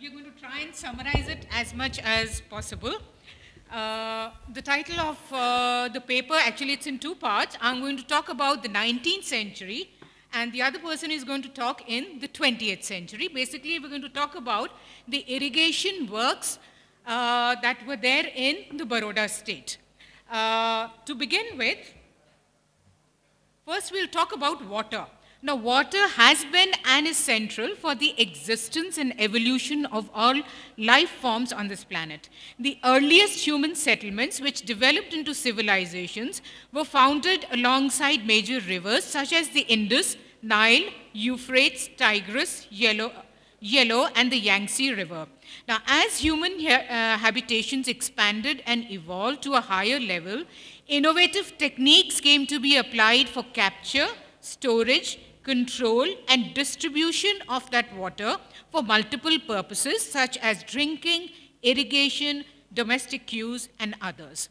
we're going to try and summarize it as much as possible. Uh, the title of uh, the paper, actually it's in two parts. I'm going to talk about the 19th century and the other person is going to talk in the 20th century. Basically, we're going to talk about the irrigation works uh, that were there in the Baroda state. Uh, to begin with, first we'll talk about water. Now, water has been and is central for the existence and evolution of all life forms on this planet. The earliest human settlements, which developed into civilizations, were founded alongside major rivers such as the Indus, Nile, Euphrates, Tigris, Yellow, Yellow and the Yangtze River. Now, as human uh, habitations expanded and evolved to a higher level, innovative techniques came to be applied for capture, storage, control and distribution of that water for multiple purposes such as drinking, irrigation, domestic use and others.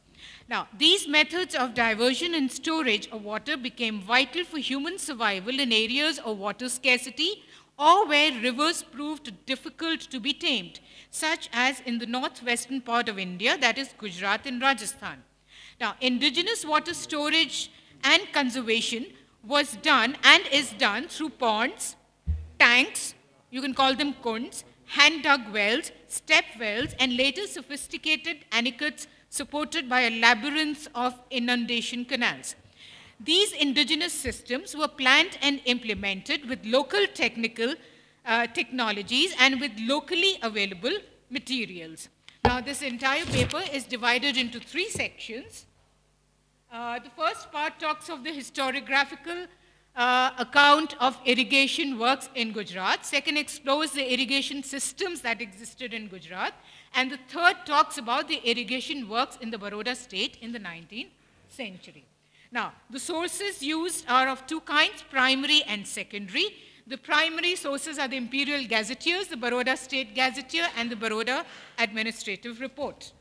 Now, these methods of diversion and storage of water became vital for human survival in areas of water scarcity or where rivers proved difficult to be tamed, such as in the northwestern part of India, that is Gujarat and Rajasthan. Now, indigenous water storage and conservation was done and is done through ponds, tanks, you can call them kunds, hand-dug wells, step wells, and later sophisticated anicots supported by a labyrinth of inundation canals. These indigenous systems were planned and implemented with local technical uh, technologies and with locally available materials. Now this entire paper is divided into three sections. Uh, the first part talks of the historiographical uh, account of irrigation works in Gujarat. Second explores the irrigation systems that existed in Gujarat. And the third talks about the irrigation works in the Baroda state in the 19th century. Now, the sources used are of two kinds, primary and secondary. The primary sources are the Imperial Gazetteers, the Baroda State Gazetteer, and the Baroda Administrative Report.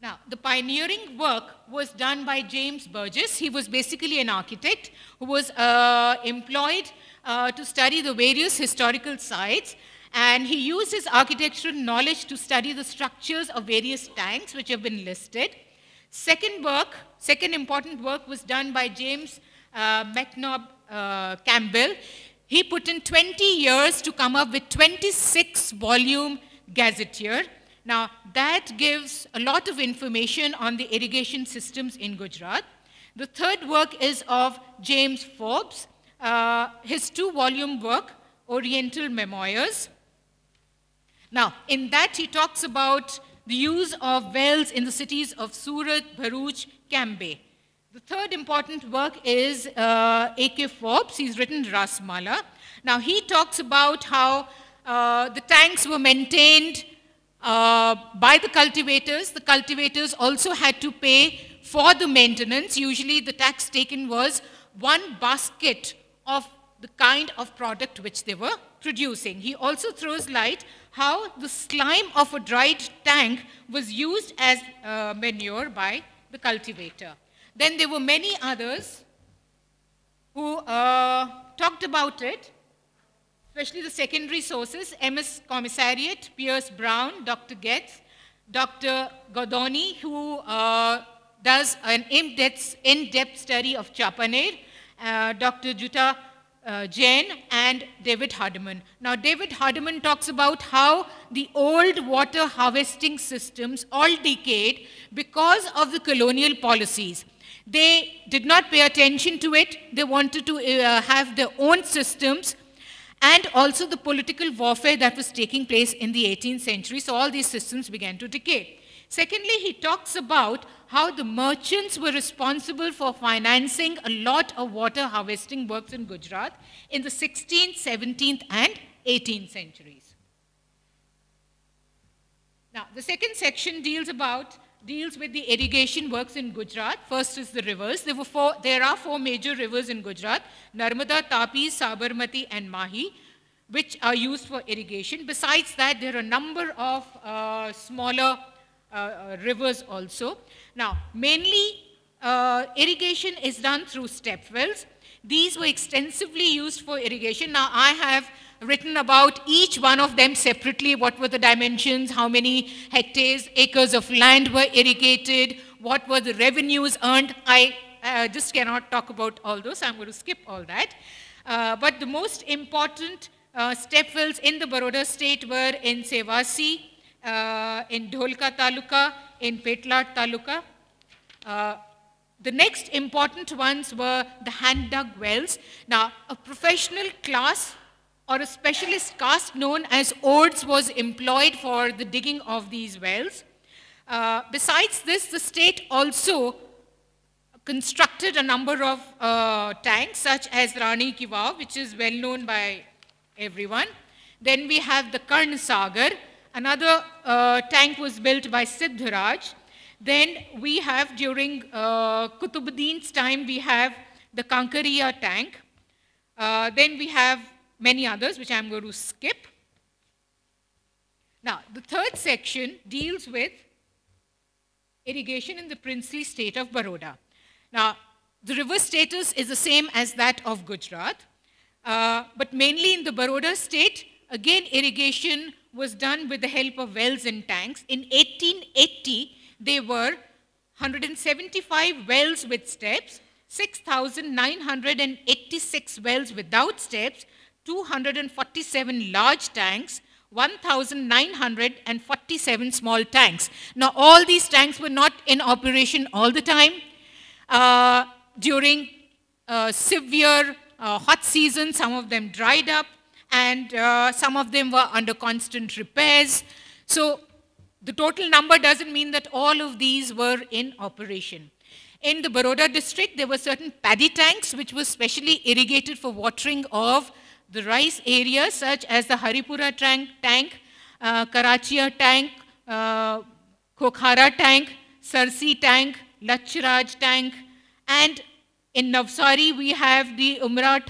Now, the pioneering work was done by James Burgess. He was basically an architect who was uh, employed uh, to study the various historical sites. And he used his architectural knowledge to study the structures of various tanks which have been listed. Second work, second important work was done by James uh, McNob uh, Campbell. He put in 20 years to come up with 26 volume gazetteer now, that gives a lot of information on the irrigation systems in Gujarat. The third work is of James Forbes, uh, his two-volume work, Oriental Memoirs. Now, in that he talks about the use of wells in the cities of Surat, Bharuch, Cambay. The third important work is uh, A.K. Forbes. He's written Rasmala. Now, he talks about how uh, the tanks were maintained uh, by the cultivators. The cultivators also had to pay for the maintenance. Usually the tax taken was one basket of the kind of product which they were producing. He also throws light how the slime of a dried tank was used as uh, manure by the cultivator. Then there were many others who uh, talked about it especially the secondary sources, MS Commissariat, Pierce Brown, Dr. Getz, Dr. Godoni, who uh, does an in-depth in -depth study of Chapaner, uh, Dr. Jutta uh, Jain, and David Hardiman. Now, David Hardiman talks about how the old water harvesting systems all decayed because of the colonial policies. They did not pay attention to it. They wanted to uh, have their own systems and also the political warfare that was taking place in the 18th century. So all these systems began to decay. Secondly, he talks about how the merchants were responsible for financing a lot of water harvesting works in Gujarat in the 16th, 17th, and 18th centuries. Now, the second section deals about deals with the irrigation works in Gujarat. First is the rivers. There, were four, there are four major rivers in Gujarat, Narmada, Tapi, Sabarmati, and Mahi, which are used for irrigation. Besides that, there are a number of uh, smaller uh, uh rivers also. Now, mainly uh, irrigation is done through step wells. These were extensively used for irrigation. Now, I have written about each one of them separately, what were the dimensions, how many hectares, acres of land were irrigated, what were the revenues earned. I uh, just cannot talk about all those, so I'm going to skip all that. Uh, but the most important uh, in the Baroda state were in Sevasi, uh, in Dholka Taluka, in Petlat Taluka. Uh, the next important ones were the hand dug wells. Now, a professional class or a specialist caste known as Ords was employed for the digging of these wells. Uh, besides this, the state also constructed a number of uh, tanks such as Rani Kivav, which is well known by everyone. Then we have the Karn Sagar. Another uh, tank was built by Siddharaj. Then we have during uh, Kutubuddin's time, we have the Kankariya tank. Uh, then we have many others, which I'm going to skip. Now, the third section deals with irrigation in the princely state of Baroda. Now, the river status is the same as that of Gujarat, uh, but mainly in the Baroda state, again irrigation was done with the help of wells and tanks. In 1880, they were 175 wells with steps, 6,986 wells without steps, 247 large tanks, 1,947 small tanks. Now, all these tanks were not in operation all the time. Uh, during uh, severe uh, hot season, some of them dried up, and uh, some of them were under constant repairs. So the total number doesn't mean that all of these were in operation. In the Baroda district, there were certain paddy tanks which were specially irrigated for watering of the rice areas such as the Haripura tank, tank uh, tank, uh, Kokhara tank, Sarsi tank, Lachraj tank, and in Navsari we have the Umrat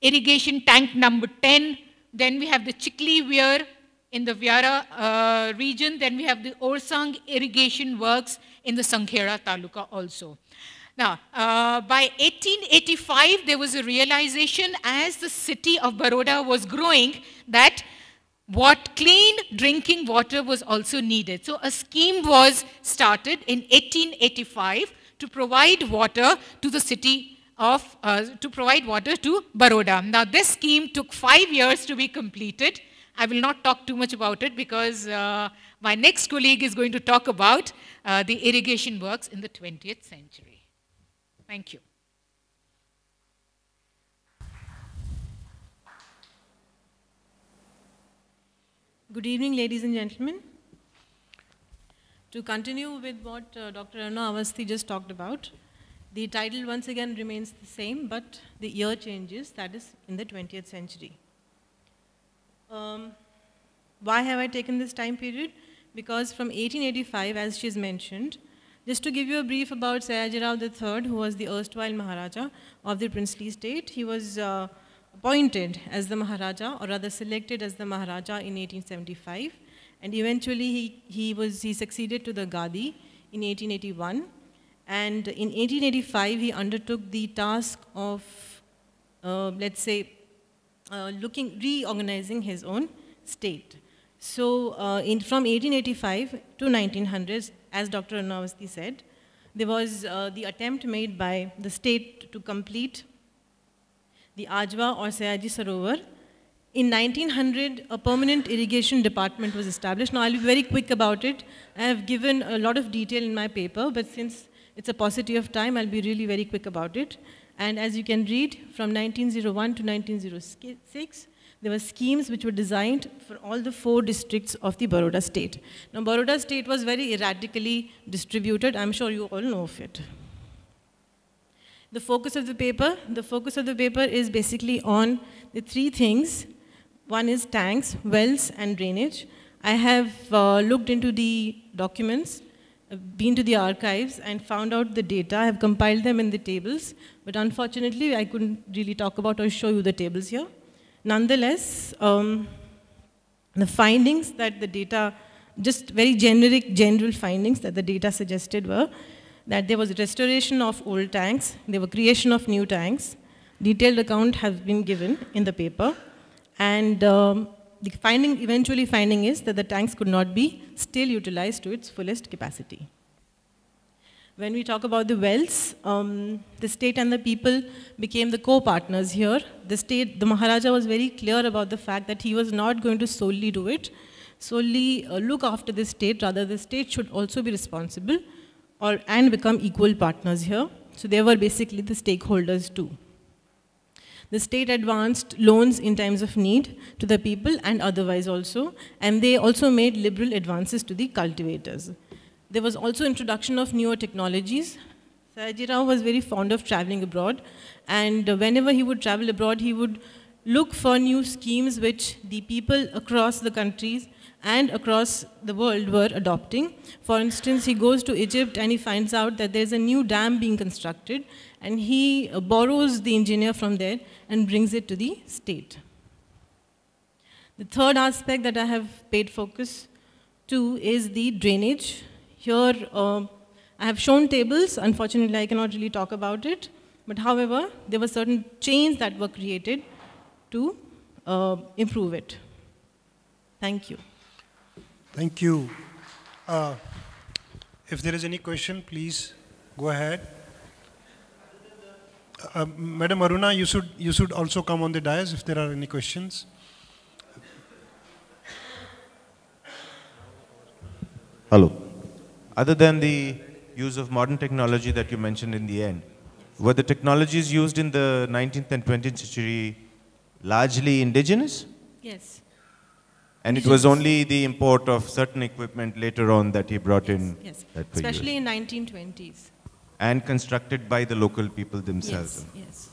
irrigation tank number 10. Then we have the Chikli Weir in the Vyara uh, region. Then we have the Orsang irrigation works in the Sankhera taluka also. Now, uh, by 1885, there was a realization as the city of Baroda was growing that what clean drinking water was also needed. So a scheme was started in 1885 to provide water to the city of, uh, to provide water to Baroda. Now this scheme took five years to be completed. I will not talk too much about it because uh, my next colleague is going to talk about uh, the irrigation works in the 20th century. Thank you. Good evening, ladies and gentlemen. To continue with what uh, Dr. Arna Avasthi just talked about, the title once again remains the same, but the year changes, that is in the 20th century. Um, why have I taken this time period? Because from 1885, as she has mentioned, just to give you a brief about Sayajirao III, who was the erstwhile Maharaja of the princely state, he was uh, appointed as the Maharaja, or rather selected as the Maharaja in 1875. And eventually he, he, was, he succeeded to the Gadi in 1881. And in 1885, he undertook the task of, uh, let's say, uh, looking, reorganizing his own state. So uh, in, from 1885 to 1900, as Dr. Anavasti said, there was uh, the attempt made by the state to complete the Ajwa or Sayaji Sarovar. In 1900, a permanent irrigation department was established. Now, I'll be very quick about it. I have given a lot of detail in my paper, but since it's a paucity of time, I'll be really very quick about it. And as you can read, from 1901 to 1906, there were schemes which were designed for all the four districts of the Baroda state. Now, Baroda state was very erratically distributed. I'm sure you all know of it. The focus of the paper, the focus of the paper is basically on the three things. One is tanks, wells, and drainage. I have uh, looked into the documents, uh, been to the archives, and found out the data. I have compiled them in the tables, but unfortunately, I couldn't really talk about or show you the tables here. Nonetheless, um, the findings that the data, just very generic, general findings that the data suggested were that there was restoration of old tanks, there were creation of new tanks. Detailed account has been given in the paper. And um, the finding, eventually finding is that the tanks could not be still utilized to its fullest capacity. When we talk about the wells, um, the state and the people became the co-partners here. The state, the Maharaja was very clear about the fact that he was not going to solely do it, solely uh, look after the state, rather the state should also be responsible or, and become equal partners here. So they were basically the stakeholders too. The state advanced loans in times of need to the people and otherwise also, and they also made liberal advances to the cultivators. There was also introduction of newer technologies. Sayaji Rao was very fond of traveling abroad and whenever he would travel abroad, he would look for new schemes which the people across the countries and across the world were adopting. For instance, he goes to Egypt and he finds out that there's a new dam being constructed and he uh, borrows the engineer from there and brings it to the state. The third aspect that I have paid focus to is the drainage. Here, uh, I have shown tables. Unfortunately, I cannot really talk about it. But however, there were certain chains that were created to uh, improve it. Thank you. Thank you. Uh, if there is any question, please go ahead. Uh, uh Madam Aruna, you should, you should also come on the dais if there are any questions. Hello other than the use of modern technology that you mentioned in the end, were the technologies used in the 19th and 20th century largely indigenous? Yes. And it was only the import of certain equipment later on that he brought yes, in. Yes, especially in 1920s. And constructed by the local people themselves. Yes, yes.